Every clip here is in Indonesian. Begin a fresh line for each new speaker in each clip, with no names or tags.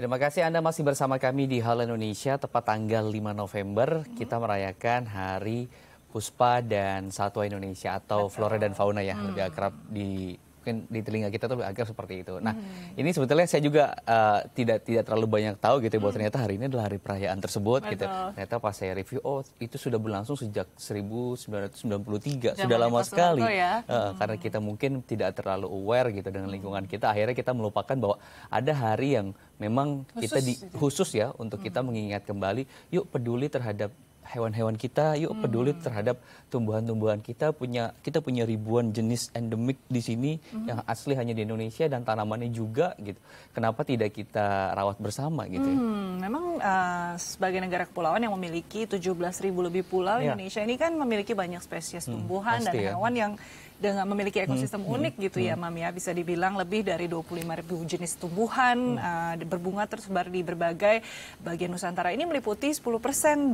Terima kasih Anda masih bersama kami di Hal Indonesia, tepat tanggal 5 November kita merayakan Hari Puspa dan Satwa Indonesia atau Flora dan Fauna ya, hmm. lebih akrab di mungkin di telinga kita tuh agak seperti itu. Nah, hmm. ini sebetulnya saya juga uh, tidak tidak terlalu banyak tahu gitu ya, bahwa hmm. ternyata hari ini adalah hari perayaan tersebut gitu. Betul. gitu. Ternyata pas saya review oh itu sudah berlangsung sejak 1993, sudah lama sekali. Ya. Uh, hmm. karena kita mungkin tidak terlalu aware gitu dengan hmm. lingkungan kita, akhirnya kita melupakan bahwa ada hari yang memang khusus, kita di, khusus gitu. ya untuk hmm. kita mengingat kembali yuk peduli terhadap hewan-hewan kita, yuk hmm. peduli terhadap tumbuhan-tumbuhan kita punya kita punya ribuan jenis endemik di sini hmm. yang asli hanya di Indonesia dan tanamannya juga gitu. Kenapa tidak kita rawat bersama gitu? Ya?
Hmm, memang uh, sebagai negara kepulauan yang memiliki 17.000 lebih pulau, ya. Indonesia ini kan memiliki banyak spesies hmm, tumbuhan hmm, dan ya. hewan yang dengan memiliki hmm. ekosistem hmm. unik gitu ya, hmm. ya, Mam ya. Bisa dibilang lebih dari 25 ribu jenis tumbuhan hmm. uh, berbunga tersebar di berbagai bagian Nusantara. Ini meliputi 10%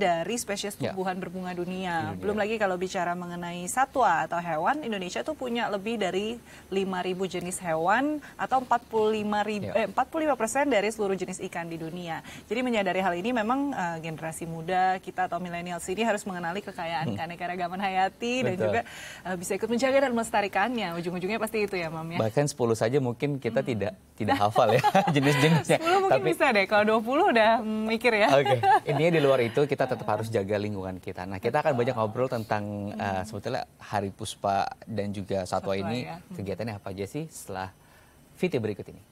dari spesies ya. tumbuhan ya. berbunga dunia. dunia. Belum lagi kalau bicara mengenai satwa atau hewan, Indonesia tuh punya lebih dari ribu jenis hewan atau 45 ribu, ya. eh, 45% dari seluruh jenis ikan di dunia. Jadi menyadari hal ini memang uh, generasi muda kita atau milenial sini harus mengenali kekayaan hmm. keanekaragaman hayati Betul. dan juga uh, bisa ikut menjaga dan melestarikannya ujung-ujungnya pasti itu ya mam ya
bahkan 10 saja mungkin kita hmm. tidak tidak hafal ya jenis-jenisnya 10 mungkin Tapi, bisa
deh kalau 20 udah mikir ya oke okay. intinya
di luar itu kita tetap harus jaga lingkungan kita nah kita akan banyak ngobrol tentang eh, hmm. uh, sebetulnya hari puspa dan juga satwa, satwa ini ya. hmm. kegiatannya apa aja sih setelah video berikut ini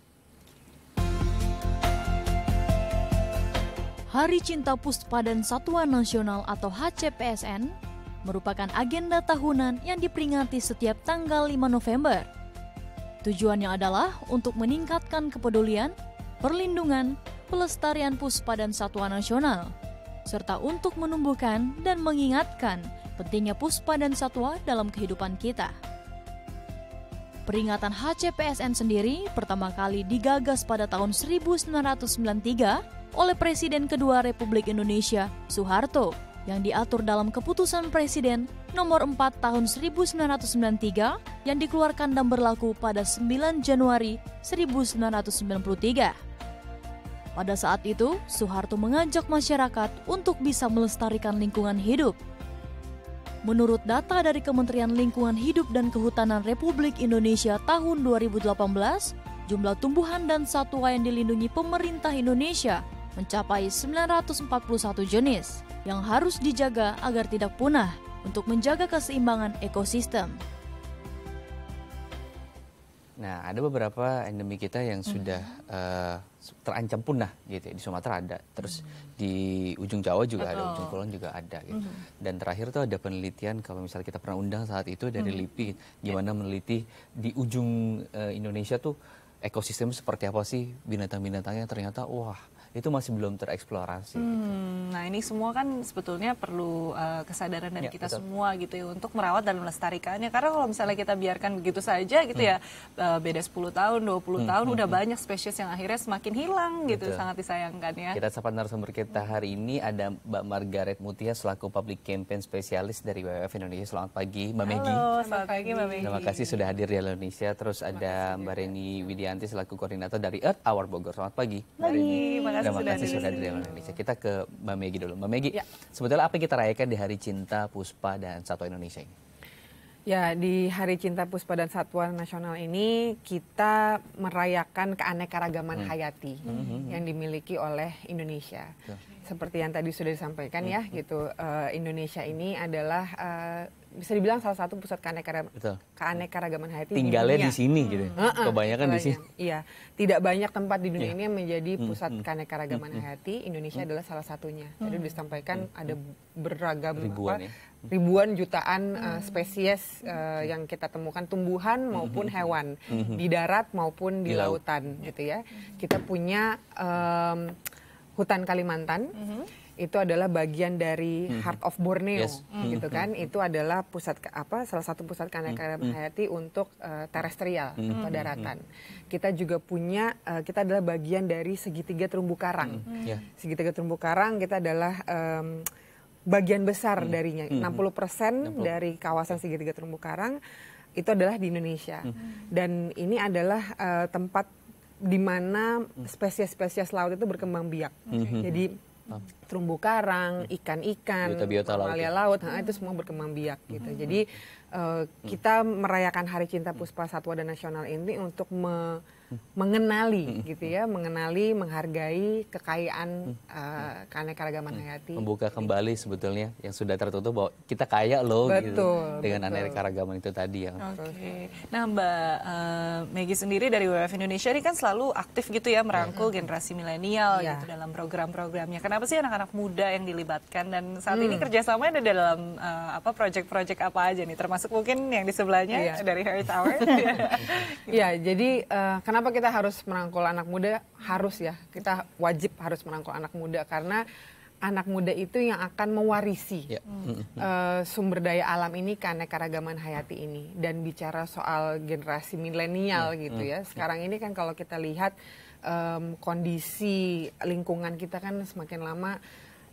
Hari Cinta Puspa dan Satuan Nasional atau HCPSN merupakan agenda tahunan yang diperingati setiap tanggal 5 November. Tujuannya adalah untuk meningkatkan kepedulian, perlindungan, pelestarian puspa dan satwa nasional, serta untuk menumbuhkan dan mengingatkan pentingnya puspa dan satwa dalam kehidupan kita. Peringatan HCPSN sendiri pertama kali digagas pada tahun 1993 oleh Presiden kedua Republik Indonesia, Soeharto yang diatur dalam keputusan Presiden nomor 4 tahun 1993 yang dikeluarkan dan berlaku pada 9 Januari 1993. Pada saat itu, Soeharto mengajak masyarakat untuk bisa melestarikan lingkungan hidup. Menurut data dari Kementerian Lingkungan Hidup dan Kehutanan Republik Indonesia tahun 2018, jumlah tumbuhan dan satwa yang dilindungi pemerintah Indonesia mencapai 941 jenis yang harus dijaga agar tidak punah untuk menjaga keseimbangan ekosistem.
Nah, ada beberapa endemi kita yang hmm. sudah -hmm. uh, terancam punah gitu. Ya, di Sumatera ada, terus -hmm. di ujung Jawa juga Betul. ada, ujung Kulon juga ada gitu. -hmm. Dan terakhir tuh ada penelitian kalau misalnya kita pernah undang saat itu dari -hmm. LIPI ya. gimana yeah. meneliti di ujung uh, Indonesia tuh ekosistem seperti apa sih binatang-binatangnya ternyata wah itu masih belum tereksplorasi. Gitu.
Hmm, gitu. Nah ini semua kan sebetulnya perlu uh, kesadaran dari ya, kita betul. semua gitu ya untuk merawat dan melestarikannya. Karena kalau misalnya kita biarkan begitu saja gitu hmm. ya uh, beda 10 tahun, 20 hmm, tahun hmm, udah hmm. banyak spesies yang akhirnya semakin hilang gitu, sangat disayangkan ya. Kita
sapa narasumber kita hari ini ada Mbak Margaret Mutia selaku Public Campaign Spesialis dari WWF Indonesia. Selamat pagi Mbak Halo, Megi. Selamat pagi Mbak Megi. Terima kasih sudah hadir di Indonesia. Terus ada Mbak Reni Widianti selaku koordinator dari Earth Hour Bogor. Selamat pagi.
Pagi. Terima kasih. Terima kasih sudah hadir di
Indonesia. Kita ke Mbak Megi dulu. Mbak Megi, ya. sebetulnya apa yang kita rayakan di Hari Cinta Puspa dan Satwa Indonesia ini?
Ya, di Hari Cinta Puspa dan Satwa Nasional ini kita merayakan keanekaragaman hmm. hayati hmm. hmm, hmm. yang dimiliki oleh Indonesia. Tuh. Seperti yang tadi sudah disampaikan ya, hmm. ya, gitu. Uh, Indonesia ini adalah uh, bisa dibilang salah satu pusat
keanekaragaman,
hayati tinggalnya di, di sini
gitu hmm. kebanyakan di sini
iya tidak banyak tempat di dunia yeah. ini yang menjadi pusat hmm. keanekaragaman hmm. hayati Indonesia hmm. adalah salah satunya hmm. jadi disampaikan hmm. ada beragam ribuan apa, ya? ribuan jutaan hmm. uh, spesies uh, yang kita temukan tumbuhan maupun hmm. hewan hmm. di darat maupun di, di lautan laut. gitu ya kita punya um, hutan Kalimantan hmm itu adalah bagian dari hmm. Heart of Borneo yes. hmm. gitu mhm. kan itu adalah pusat apa salah satu pusat keanekaragaman hmm. hayati untuk uh, terestrial hmm. atau mhm. daratan kita juga punya uh, kita adalah bagian dari segitiga terumbu karang hmm. Mhm. yeah. segitiga terumbu karang kita adalah um, bagian besar hmm. darinya hmm. 60 persen dari kawasan segitiga terumbu karang itu adalah di Indonesia hmm. dan ini adalah uh, tempat di mana spesies-spesies laut itu berkembang biak Mm-hmm. jadi terumbu karang, ikan-ikan, mamalia laut, ya. laut hmm. itu semua berkembang biak gitu. Hmm. Jadi uh, kita merayakan Hari Cinta Puspa Satwa dan Nasional ini untuk me mengenali hmm. gitu ya, mengenali, menghargai kekayaan uh, keanekaragaman hayati. Membuka
gitu. kembali sebetulnya yang sudah tertutup bahwa kita kaya loh gitu, betul, gitu dengan betul. itu tadi ya.
Oke. Okay.
Nah, Mbak uh, eh, Megi sendiri dari WWF Indonesia ini kan selalu aktif gitu ya merangkul hmm. generasi milenial ya. gitu dalam program-programnya. Kenapa sih anak-anak muda yang dilibatkan dan saat hmm. ini kerjasamanya ada dalam uh, apa proyek-proyek apa aja nih? Termasuk mungkin yang di sebelahnya ya. dari Harry
Tower Iya, ya, jadi uh, kenapa kenapa kita harus merangkul anak muda? Harus ya, kita wajib harus merangkul anak muda karena anak muda itu yang akan mewarisi ya. uh, sumber daya alam ini karena keragaman hayati ini dan bicara soal generasi milenial ya. gitu ya sekarang ini kan kalau kita lihat um, kondisi lingkungan kita kan semakin lama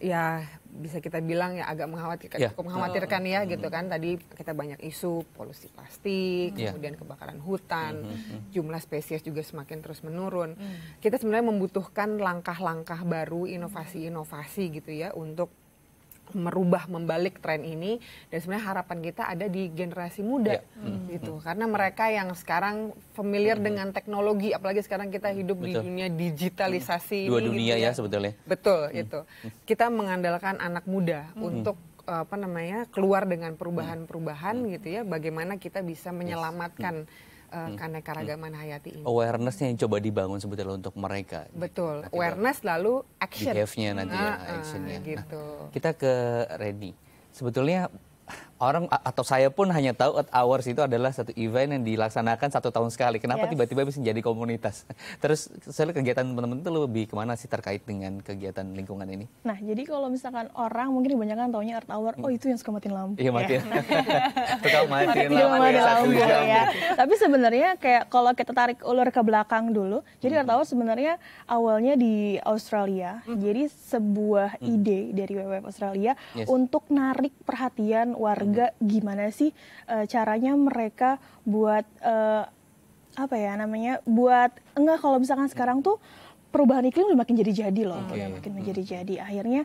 ya bisa kita bilang ya agak mengkhawatirkan, ya. cukup mengkhawatirkan ya -hmm. gitu kan. Tadi kita banyak isu polusi plastik, hmm. kemudian kebakaran hutan, hmm, hmm, -hmm. jumlah spesies juga semakin terus menurun. Mm. Kita sebenarnya membutuhkan langkah-langkah baru, inovasi-inovasi gitu ya untuk merubah membalik tren ini dan sebenarnya harapan kita ada di generasi muda ya. hmm. gitu karena mereka yang sekarang familiar hmm. dengan teknologi apalagi sekarang kita hidup betul. di dunia digitalisasi hmm. dua ini, gitu dunia gitu ya. sebetulnya betul hmm. itu hmm. kita mengandalkan anak muda hmm. untuk eh, apa namanya keluar dengan perubahan-perubahan hmm. gitu ya bagaimana kita bisa menyelamatkan hmm uh, hmm. keanekaragaman hmm. hayati ini.
Awarenessnya yang coba dibangun sebetulnya untuk mereka.
Betul. Nanti Awareness lalu action. Behave-nya nanti ya, nah, ya, actionnya. Gitu.
Nah, kita ke Reni. Sebetulnya orang atau saya pun hanya tahu at hours itu adalah satu event yang dilaksanakan satu tahun sekali. Kenapa yes. tiba-tiba bisa jadi komunitas? Terus selain kegiatan teman-teman itu lebih kemana sih terkait dengan kegiatan lingkungan ini?
Nah, jadi kalau misalkan orang mungkin kebanyakan taunya art hour, oh hmm. itu yang suka matiin lampu. Iya, matiin. Ya. matiin
lampu, mati ya, lampu ya. ya.
Tapi sebenarnya kayak kalau kita tarik ulur ke belakang dulu, hmm. jadi art hour sebenarnya awalnya di Australia. Hmm. Jadi sebuah hmm. ide dari WWF Australia yes. untuk narik perhatian warga juga gimana sih uh, caranya mereka buat uh, apa ya namanya buat enggak kalau misalkan sekarang tuh perubahan iklim udah makin jadi-jadi loh, okay. udah makin hmm. menjadi-jadi. Akhirnya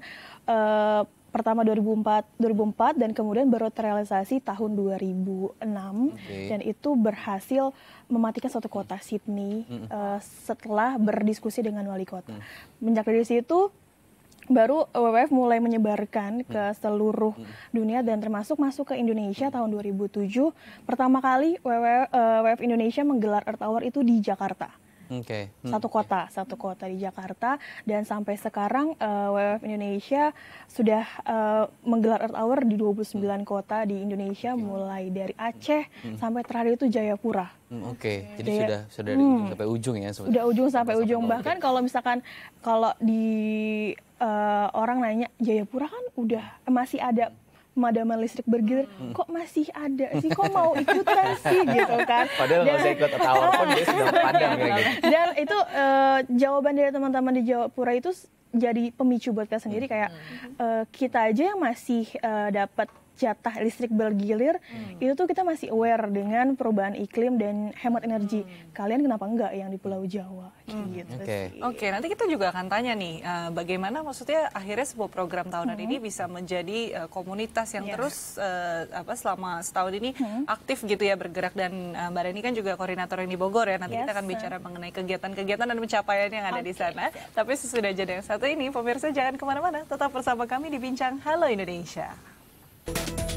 uh, pertama 2004 2004 dan kemudian baru terrealisasi tahun 2006 okay. dan itu berhasil mematikan satu kota Sydney mm -hmm. uh, setelah berdiskusi dengan wali kota. Mm. Menjak dari situ baru WWF mulai menyebarkan hmm. ke seluruh hmm. dunia dan termasuk masuk ke Indonesia tahun 2007. Pertama kali WWF, uh, eh, WWF Indonesia menggelar Earth Hour itu di Jakarta.
Okay. Hmm. Satu
kota, satu kota di Jakarta dan sampai sekarang uh, eh, WWF Indonesia sudah uh, menggelar Earth Hour di 29 hmm. kota di Indonesia hmm. mulai dari Aceh hmm. sampai terakhir itu Jayapura.
Hmm, Oke, okay. jadi Jaya, sudah sudah hmm. ujung sampai ujung ya sebenarnya. Sudah ujung
sampai, sampai ujung sampai bahkan kalau misalkan kalau di uh, orang nanya Jayapura kan udah masih ada pemadaman listrik bergilir hmm. kok masih ada sih kok mau ikutan sih gitu kan padahal nggak usah ikut awal pun dia sudah padam kayak gitu dan itu uh, jawaban dari teman-teman di Jawa Pura itu jadi pemicu buat kita sendiri hmm. kayak uh, kita aja yang masih uh, dapat jatah listrik bergilir hmm. itu tuh kita masih aware dengan perubahan iklim dan hemat energi. Hmm. Kalian kenapa enggak yang di Pulau Jawa?
Hmm. Gitu Oke, okay. okay, nanti kita juga akan tanya nih uh, bagaimana maksudnya akhirnya sebuah program tahunan hmm. ini bisa menjadi uh, komunitas yang yeah. terus uh, apa selama setahun ini hmm. aktif gitu ya bergerak dan uh, Mbak Reni kan juga koordinator yang di Bogor ya. Nanti yes. kita akan bicara mengenai kegiatan-kegiatan dan pencapaian yang ada okay. di sana. Tapi sesudah jeda yang satu ini pemirsa jangan kemana-mana, tetap bersama kami di Bincang Halo Indonesia. Thank you.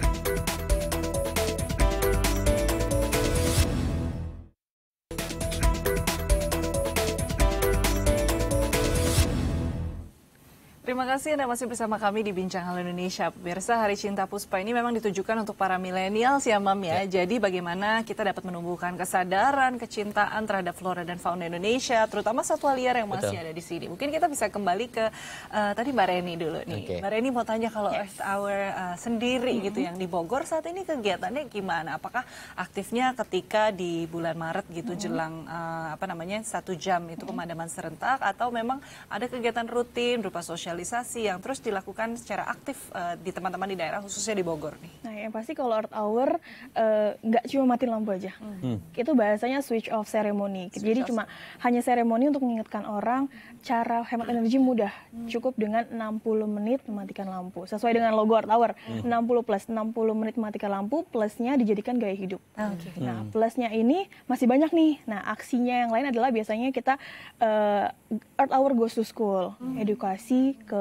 Terima kasih Anda masih bersama kami di Bincang Hal Indonesia. Pemirsa Hari Cinta Puspa ini memang ditujukan untuk para milenial ya Mam ya. ya. Jadi bagaimana kita dapat menumbuhkan kesadaran, kecintaan terhadap flora dan fauna Indonesia, terutama satwa liar yang masih Betul. ada di sini. Mungkin kita bisa kembali ke uh, tadi Mbak Reni dulu nih. Okay. Mbak Reni mau tanya kalau yes. Earth Hour uh, sendiri -hmm. gitu yang di Bogor saat ini kegiatannya gimana? Apakah aktifnya ketika di bulan Maret gitu -hmm. jelang uh, apa namanya satu jam itu -hmm. pemadaman serentak atau memang ada kegiatan rutin berupa sosialisasi sosialisasi yang terus dilakukan secara aktif uh, di teman-teman di daerah khususnya di Bogor nih?
Nah yang pasti kalau Earth Hour eh, nggak uh, cuma mati lampu aja, hmm. hmm. itu bahasanya switch off ceremony. Switch Jadi off. cuma hanya seremoni untuk mengingatkan orang cara hemat energi mudah, hmm. cukup dengan 60 menit mematikan lampu sesuai dengan logo Earth Hour. Hmm. 60 plus 60 menit mematikan lampu plusnya dijadikan gaya hidup. Ah, okay. Hmm. Nah plusnya ini masih banyak nih. Nah aksinya yang lain adalah biasanya kita uh, Earth Hour Goes to School, hmm. edukasi ke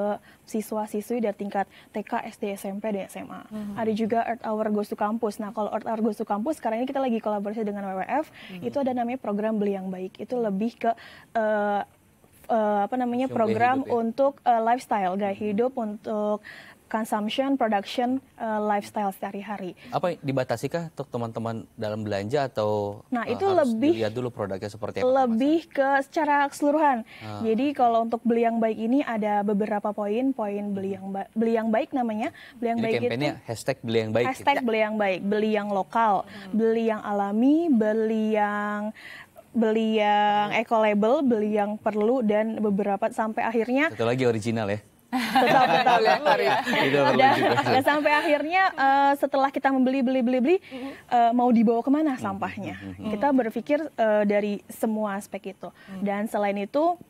siswa-siswi dari tingkat TK, SD, SMP, dan SMA. Hmm. Ada juga Earth Hour Goes to Campus. Nah, kalau Earth Hour Goes to Campus, sekarang ini kita lagi kolaborasi dengan WWF, hmm. itu ada namanya program Beli Yang Baik. Itu lebih ke uh, uh, apa namanya Jumlah program hidup, ya? untuk uh, lifestyle gaya mhm. hidup untuk consumption, production, uh, lifestyle sehari-hari.
Apa dibatasi kah untuk teman-teman dalam belanja atau Nah, eh, itu uh, lebih lihat dulu produknya seperti apa?
Lebih ke secara keseluruhan. Uh. Jadi kalau untuk beli yang baik ini ada beberapa poin, poin beli yang ba beli yang baik namanya. Beli yang Jadi baik itu
hashtag beli yang baik. Hashtag ya. beli
yang baik, beli yang lokal, hmm. beli yang alami, beli yang beli yang eco label, beli yang perlu dan beberapa sampai akhirnya
Satu lagi original ya. Tetap
total ya. Dan sampai akhirnya uh, setelah kita membeli beli beli beli uh, mau dibawa kemana sampahnya? Mm-hmm. Mm-hmm. Kita berpikir uh, dari semua aspek itu. Mm. Dan selain itu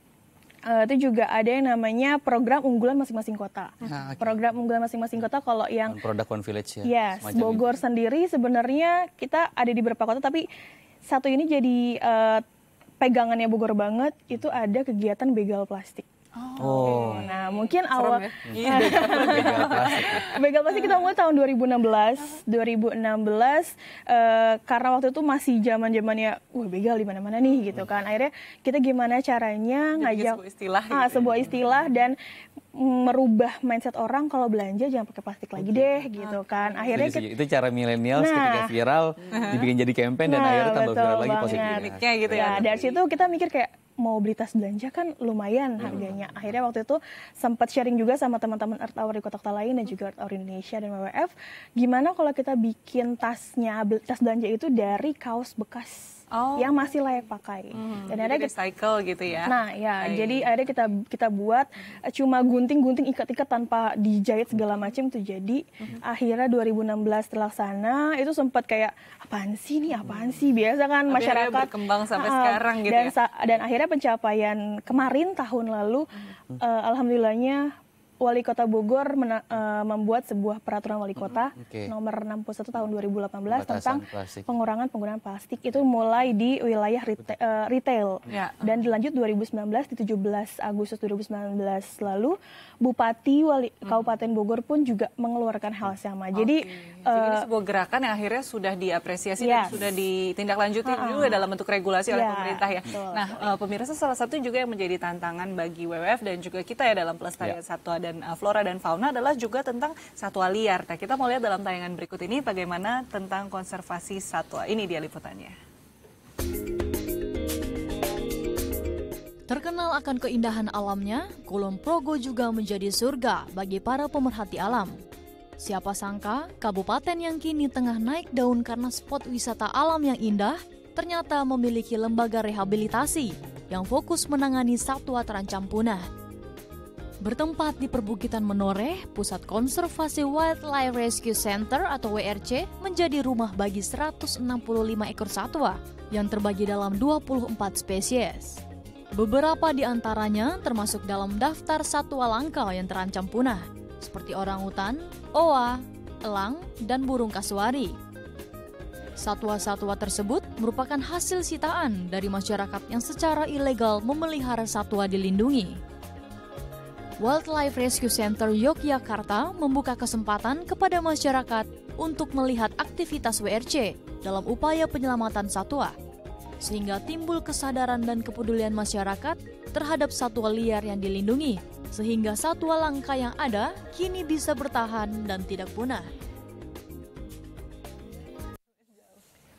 uh, itu juga ada yang namanya program unggulan masing-masing kota. Nah, okay. Program unggulan masing-masing kota kalau yang
produk one village ya. Yes, Bogor itu.
sendiri sebenarnya kita ada di beberapa kota tapi satu ini jadi uh, pegangannya Bogor banget itu ada kegiatan begal plastik. Oh. oh. Nah, mungkin Serem awal ya? Mega iya, ya. Plastik kita mulai tahun 2016. 2016 uh, karena waktu itu masih zaman-zamannya wah begal di mana-mana nih gitu kan. Iya. Akhirnya kita gimana caranya ngajak sebuah istilah gitu. ah, ya. sebuah istilah dan merubah mindset orang kalau belanja jangan pakai plastik lagi deh gitu kan. Akhirnya itu, itu, itu
cara milenial nah, ketika viral dibikin jadi campaign dan nah, akhirnya tambah viral lagi positifnya.
Gitu ya. ya. Dari situ kita mikir kayak mau beli tas belanja kan lumayan hmm. harganya. Hmm. Akhirnya waktu itu sempat sharing juga sama teman-teman Earth Hour di kota-kota lain dan juga Earth Hour Indonesia dan WWF, gimana kalau kita bikin tasnya tas belanja itu dari kaos bekas oh. yang masih layak pakai. Hmm, dan ada recycle gitu ya. Nah, ya, jadi ada kita kita buat eh, cuma gunting-gunting ikat-ikat tanpa dijahit segala macam itu jadi hmm. akhirnya 2016 terlaksana itu sempat kayak apaan sih nih, apaan hmm. sih biasa kan Tapi masyarakat berkembang sampai uh, sekarang gitu dan ya. dan akhirnya pencapaian kemarin tahun lalu hmm. uh, alhamdulillahnya Wali Kota Bogor mena, uh, membuat sebuah peraturan wali kota mm, okay. nomor 61 tahun 2018 Batasan tentang plastik. pengurangan penggunaan plastik itu mulai di wilayah rita, uh, eh, retail yeah. dan dilanjut 2019 di 17 Agustus 2019 lalu Bupati Wali mm. Kabupaten Bogor pun juga mengeluarkan hal sama. Okay. Jadi
uh, ini eh, sebuah gerakan yang akhirnya sudah diapresiasi yes. dan sudah ditindaklanjuti uh -huh. juga dalam bentuk regulasi yeah. oleh ya, pemerintah ya. Betul. Nah, uh, pemirsa salah satu juga yang menjadi tantangan bagi WWF dan juga kita ya dalam pelestarian yeah. satwa dan uh, flora dan fauna adalah juga tentang satwa liar. Nah, kita mau lihat dalam tayangan berikut ini bagaimana tentang konservasi satwa. Ini dia liputannya.
Terkenal akan keindahan alamnya, Kulon Progo juga menjadi surga bagi para pemerhati alam. Siapa sangka, kabupaten yang kini tengah naik daun karena spot wisata alam yang indah, ternyata memiliki lembaga rehabilitasi yang fokus menangani satwa terancam punah. Bertempat di perbukitan Menoreh, Pusat Konservasi Wildlife Rescue Center atau WRC menjadi rumah bagi 165 ekor satwa yang terbagi dalam 24 spesies. Beberapa di antaranya termasuk dalam daftar satwa langka yang terancam punah, seperti orang hutan, oa, elang, dan burung kasuari. Satwa-satwa tersebut merupakan hasil sitaan dari masyarakat yang secara ilegal memelihara satwa dilindungi. Wildlife Rescue Center Yogyakarta membuka kesempatan kepada masyarakat untuk melihat aktivitas WRC dalam upaya penyelamatan satwa, sehingga timbul kesadaran dan kepedulian masyarakat terhadap satwa liar yang dilindungi, sehingga satwa langka yang ada kini bisa bertahan dan tidak punah.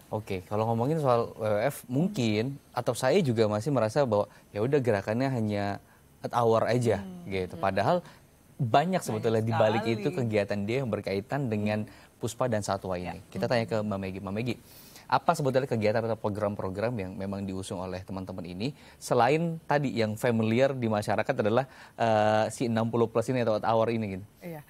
Oke, kalau ngomongin soal WWF mungkin atau saya juga masih merasa bahwa ya udah gerakannya hanya at hour aja hmm. gitu. Iya. Padahal banyak sebetulnya di balik itu kegiatan dia yang berkaitan dengan Puspa dan Satwa ini. Ya. Kita tanya ke Mbak Megi. Mbak Megi, apa sebetulnya kegiatan atau program-program yang memang diusung oleh teman-teman ini selain tadi yang familiar di masyarakat adalah uh, si 60 plus ini atau hour ini gitu.
Iya.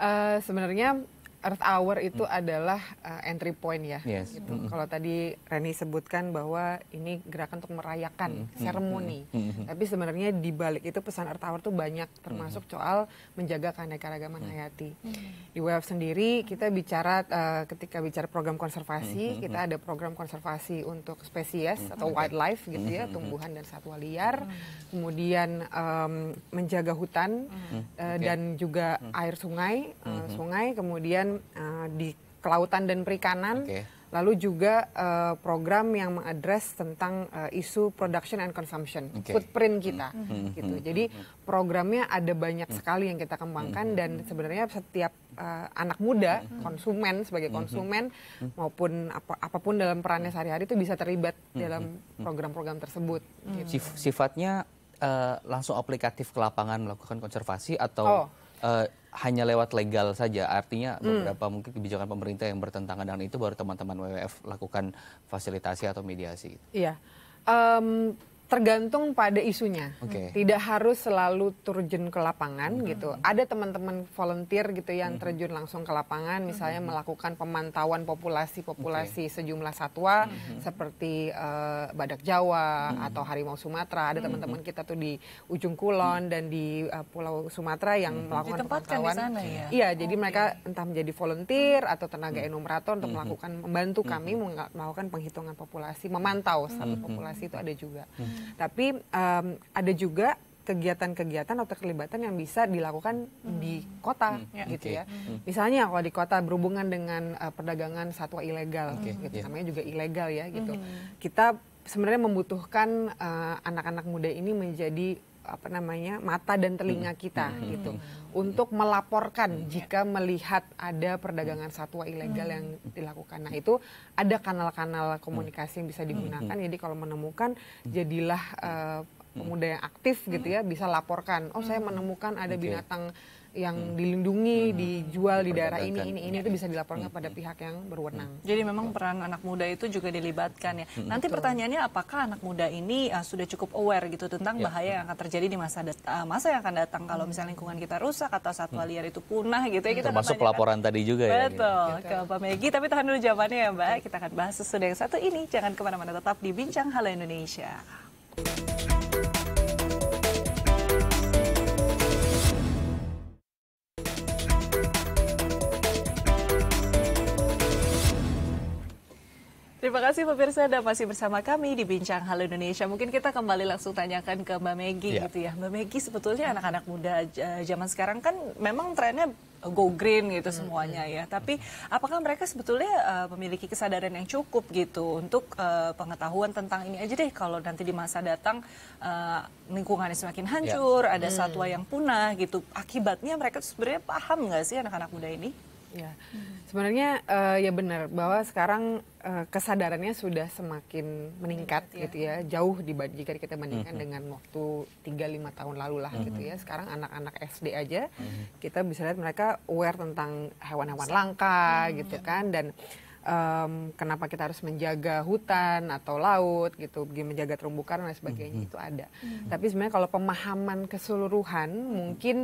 Uh, sebenarnya Earth Hour itu hmm. adalah uh, entry point ya. Yes. Gitu. Hmm. Kalau tadi Reni sebutkan bahwa ini gerakan untuk merayakan hmm. hmm. seremoni, hmm. Hmm. hmm. tapi sebenarnya di balik itu pesan Earth Hour tuh banyak, termasuk soal menjaga keanekaragaman hmm. hayati. Hmm. Di WWF sendiri kita bicara uh, ketika bicara program konservasi, hmm. kita ada program konservasi untuk spesies hmm. atau wildlife gitu ya, tumbuhan dan satwa liar, hmm. kemudian um, menjaga hutan hmm. uh, eh, okay. dan juga hmm. air sungai, uh, hmm. sungai, kemudian uh, di kelautan dan perikanan. Okay. Lalu juga uh, program yang mengadres tentang uh, isu production and consumption, okay. footprint hmm. kita, mm -hmm. gitu. Hmm. Jadi programnya ada banyak hmm. sekali yang kita kembangkan mm -hmm. dan sebenarnya setiap uh, anak muda, konsumen sebagai konsumen mm -hmm. maupun ap apapun dalam perannya sehari-hari itu bisa terlibat mm -hmm. dalam program-program tersebut. Mm -hmm. gitu. Sif
sifatnya uh, langsung aplikatif ke lapangan melakukan konservasi atau oh uh, hanya lewat legal saja. Artinya hmm. beberapa hmm. mungkin kebijakan pemerintah yang bertentangan dengan itu baru teman-teman WWF lakukan fasilitasi
atau mediasi. Iya. Um, Tergantung pada isunya. Okay. Tidak harus selalu terjun ke lapangan -hmm. gitu. Ada teman-teman volunteer gitu yang -hmm. terjun langsung ke lapangan misalnya -hmm. melakukan pemantauan populasi-populasi okay. sejumlah satwa -hmm. seperti uh, badak Jawa -hmm. atau harimau Sumatera. Ada mm teman-teman kita tuh di ujung Kulon -hmm. dan di uh, Pulau Sumatera yang -hmm. melakukan pemantauan. Di sana, ya? Iya, oh, jadi okay. mereka entah menjadi volunteer atau tenaga mm -hmm. enumerator untuk melakukan membantu -hmm. kami melakukan penghitungan populasi, memantau mm -hmm. populasi itu ada juga. -hmm. Tapi um, ada juga kegiatan-kegiatan atau terlibatan yang bisa dilakukan hmm. di kota hmm. hmm. gitu okay. ya. Hmm. Misalnya kalau di kota berhubungan dengan uh, perdagangan satwa ilegal okay. gitu yeah. namanya juga ilegal ya gitu. Hmm. Kita sebenarnya membutuhkan e, anak-anak uh, anak -anak muda ini menjadi apa namanya mata dan telinga hmm. kita hmm. gitu hmm. untuk melaporkan hmm. jika melihat ada perdagangan satwa ilegal yang dilakukan. Nah itu ada kanal-kanal komunikasi yang bisa digunakan. Jadi kalau menemukan jadilah uh, pemuda yang aktif gitu ya bisa laporkan. Oh saya menemukan ada binatang okay yang hmm. dilindungi, hmm. dijual di daerah ini, ini, ini ya. itu bisa dilaporkan hmm. pada hmm. pihak yang berwenang.
Hmm. Jadi memang peran anak muda itu juga dilibatkan ya. Hmm. Nanti Betul. pertanyaannya apakah anak muda ini uh, sudah cukup aware gitu tentang ya. bahaya yang akan terjadi di masa dat- uh, masa yang akan datang kalau misalnya hmm. lingkungan kita rusak atau satwa liar itu punah gitu ya. Kita masuk kan?
pelaporan tadi juga ya, gitu. Betul. ya.
Betul. Gitu. Ke Pak Megi, tapi tahan dulu jawabannya ya Mbak. Kita akan bahas sesudah yang satu ini. Jangan kemana-mana, tetap dibincang Bincang Halo Indonesia. Terima kasih pemirsa Anda masih bersama kami di Bincang Halo Indonesia. Mungkin kita kembali langsung tanyakan ke Mbak Megi yeah. gitu ya. Mbak Megi sebetulnya anak-anak muda zaman sekarang kan memang trennya go green gitu hmm, semuanya hmm. ya. Tapi apakah mereka sebetulnya uh, memiliki kesadaran yang cukup gitu untuk uh, pengetahuan tentang ini aja deh kalau nanti di masa datang uh, lingkungannya semakin hancur, ya. ada satwa hmm. yang punah gitu. Akibatnya mereka sebenarnya paham nggak sih anak-anak muda ini?
Ya, sebenarnya uh, ya benar bahwa sekarang uh, kesadarannya sudah semakin meningkat ya. gitu ya, jauh dibanding jika kita bandingkan uh-huh. dengan waktu 3-5 tahun lalu lah uh-huh. gitu ya. Sekarang anak-anak SD aja uh-huh. kita bisa lihat mereka aware tentang hewan-hewan langka uh-huh. gitu kan dan um, kenapa kita harus menjaga hutan atau laut gitu, menjaga terumbu karang dan sebagainya mm -hmm. itu ada. Mm -hmm. Tapi sebenarnya kalau pemahaman keseluruhan mm -hmm. mungkin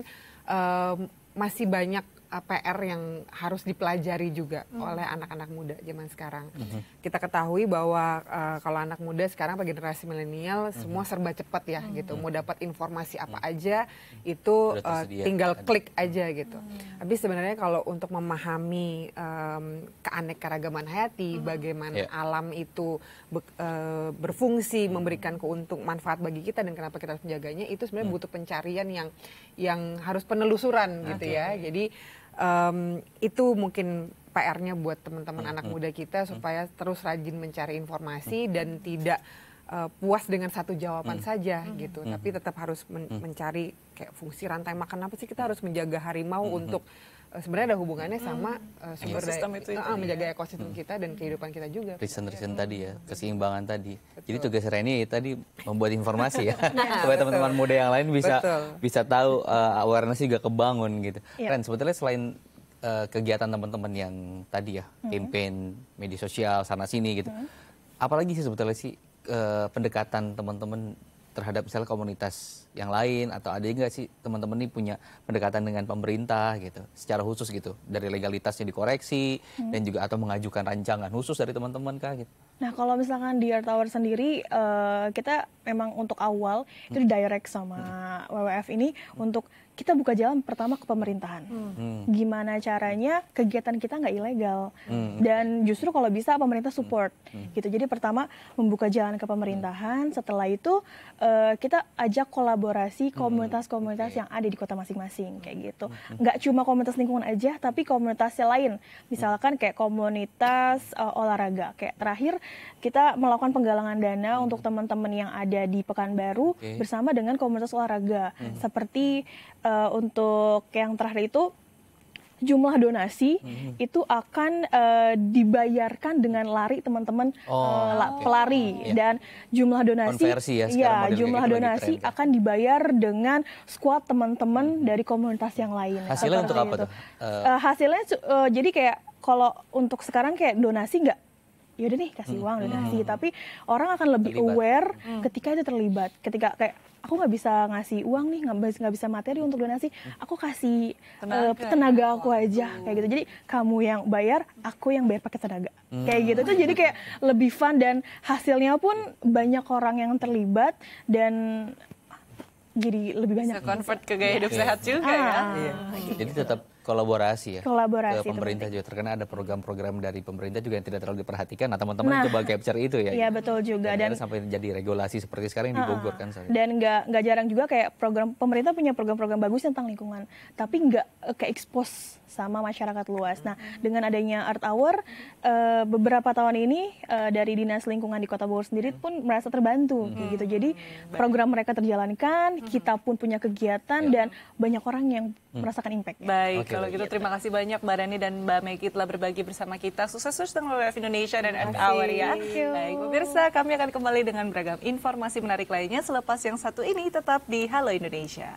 um, masih banyak Eh, PR yang harus dipelajari juga hmm. oleh anak-anak muda zaman sekarang. Hmm. Kita ketahui bahwa uh, kalau anak muda sekarang bagi generasi milenial hmm. semua serba cepat ya hmm. gitu. Hmm. Mau dapat informasi apa hmm. aja hmm. itu uh, tinggal kan? klik hmm. aja gitu. Hmm. Tapi sebenarnya kalau untuk memahami um, keanekaragaman hayati, hmm. bagaimana yeah. alam itu be uh, berfungsi, hmm. memberikan keuntung manfaat bagi kita dan kenapa kita harus menjaganya itu sebenarnya hmm. butuh pencarian yang yang harus penelusuran nah, gitu ya. Jadi um, itu mungkin PR-nya buat teman-teman hmm. anak hmm. muda kita supaya hmm. terus rajin mencari informasi hmm. dan tidak uh, puas dengan satu jawaban hmm. saja hmm. gitu hmm. tapi tetap harus men hmm. mencari kayak fungsi rantai makan apa sih kita hmm. harus menjaga harimau hmm. untuk Eh, sebenarnya ada hubungannya sama hmm. uh, sumber daya itu, itu ya. uh, ah, ah, menjaga iya. ekosistem hmm. kita dan kehidupan kita juga.
Reason-reason iya. tadi ya, keseimbangan tadi. Betul. Jadi tugas Reni ya tadi membuat informasi ya, supaya nah, teman-teman muda yang lain bisa betul. bisa tahu uh, eh, awareness juga kebangun gitu. Ya. Ren, sebetulnya selain uh, kegiatan teman-teman yang tadi ya, hmm. campaign media sosial sana sini gitu. Hmm. Apalagi sih sebetulnya sih uh, pendekatan teman-teman terhadap misalnya komunitas yang lain atau ada nggak sih teman-teman ini punya pendekatan dengan pemerintah gitu secara khusus gitu dari legalitasnya dikoreksi hmm. dan juga atau mengajukan rancangan khusus dari teman-teman kah gitu.
Nah kalau misalkan di Tower sendiri uh, kita memang untuk awal hmm. itu direct sama hmm. WWF ini hmm. untuk kita buka jalan pertama ke pemerintahan. Hmm. hmm. Gimana caranya kegiatan kita nggak ilegal hmm. dan justru kalau bisa pemerintah support hmm. gitu. Jadi pertama membuka jalan ke pemerintahan, setelah itu uh, kita ajak kolaborasi hmm. komunitas-komunitas yang ada di kota masing-masing kayak gitu. Hmm. Nggak cuma komunitas lingkungan aja, tapi komunitas yang lain. Misalkan kayak komunitas uh, olahraga. Kayak terakhir kita melakukan penggalangan dana untuk teman-teman yang ada di Pekanbaru okay. bersama dengan komunitas olahraga seperti uh, untuk yang terakhir itu jumlah donasi hmm. itu akan uh, dibayarkan dengan lari teman-teman eh, oh, uh, pelari okay. Iya. dan jumlah donasi Konversi ya, ya jumlah donasi trend, akan dibayar dengan squad teman-teman hmm. dari komunitas yang lain. Hasilnya untuk apa itu. tuh? Uh, hasilnya uh, jadi kayak kalau untuk sekarang kayak donasi nggak ya udah nih kasih hmm, uang udah kasih hmm. tapi orang akan lebih terlibat. aware hmm. ketika itu terlibat ketika kayak aku nggak bisa ngasih uang nih nggak bisa materi untuk donasi hmm. aku kasih eh, tenaga, uh, tenaga aku aja kayak gitu jadi kamu yang bayar aku yang bayar pakai tenaga hmm. kayak gitu tuh jadi kayak lebih fun dan hasilnya pun banyak orang yang terlibat dan jadi lebih banyak
convert ke gaya hidup ya. sehat juga ah. ya iya.
jadi gitu. tetap kolaborasi ya kolaborasi ke pemerintah juga terkena ada program-program dari pemerintah juga yang tidak terlalu diperhatikan nah teman-teman nah, coba capture itu ya iya betul juga dan, dan sampai jadi regulasi seperti sekarang yang kan saya. dan
nggak nggak jarang juga kayak program pemerintah punya program-program bagus tentang lingkungan tapi nggak eh, ke expose sama masyarakat luas nah dengan adanya Art Hour eh, beberapa tahun ini eh, dari dinas lingkungan di Kota Bogor sendiri pun merasa terbantu hmm. gitu jadi hmm. program mereka terjalankan kita pun punya kegiatan iya. dan banyak orang yang Hmm. merasakan impact. Ya.
Baik, okay. kalau gitu terima kasih banyak Mbak Rani dan Mbak Megi telah berbagi bersama kita. Sukses terus dengan WWF Indonesia dan Earth Hour ya. Baik, pemirsa kami akan kembali dengan beragam informasi menarik lainnya selepas yang satu ini tetap di Halo Indonesia.